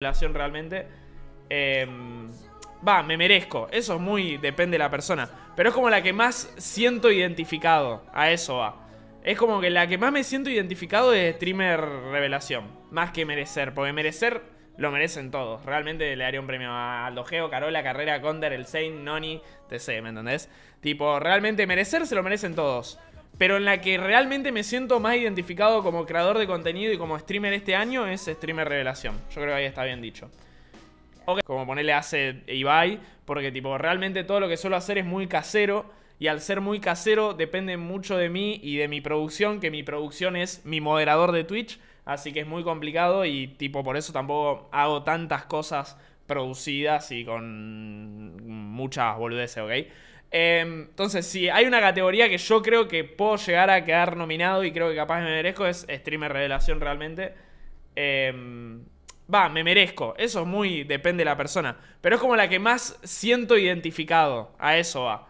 relación realmente. Em, va, me merezco. Eso es muy. depende de la persona. Pero es como la que más siento identificado. A eso va. Es como que la que más me siento identificado es streamer revelación. Más que merecer. Porque merecer lo merecen todos. Realmente le daría un premio a Aldo Geo, Carola, Carrera, Conder, El Saint, Noni, TC, ¿me entendés? Tipo, realmente merecer se lo merecen todos pero en la que realmente me siento más identificado como creador de contenido y como streamer este año es Streamer Revelación. Yo creo que ahí está bien dicho. Como ponerle hace Ibai, porque tipo, realmente todo lo que suelo hacer es muy casero. Y al ser muy casero depende mucho de mí y de mi producción, que mi producción es mi moderador de Twitch. Así que es muy complicado y tipo por eso tampoco hago tantas cosas producidas y con muchas boludeces, ¿ok? Em, entonces, si hay una categoría que yo creo que puedo llegar a quedar nominado y creo que capaz me merezco, es streamer revelación realmente. Em, va, me merezco. Eso muy. depende de la persona. Pero es como la que más siento identificado. A eso va.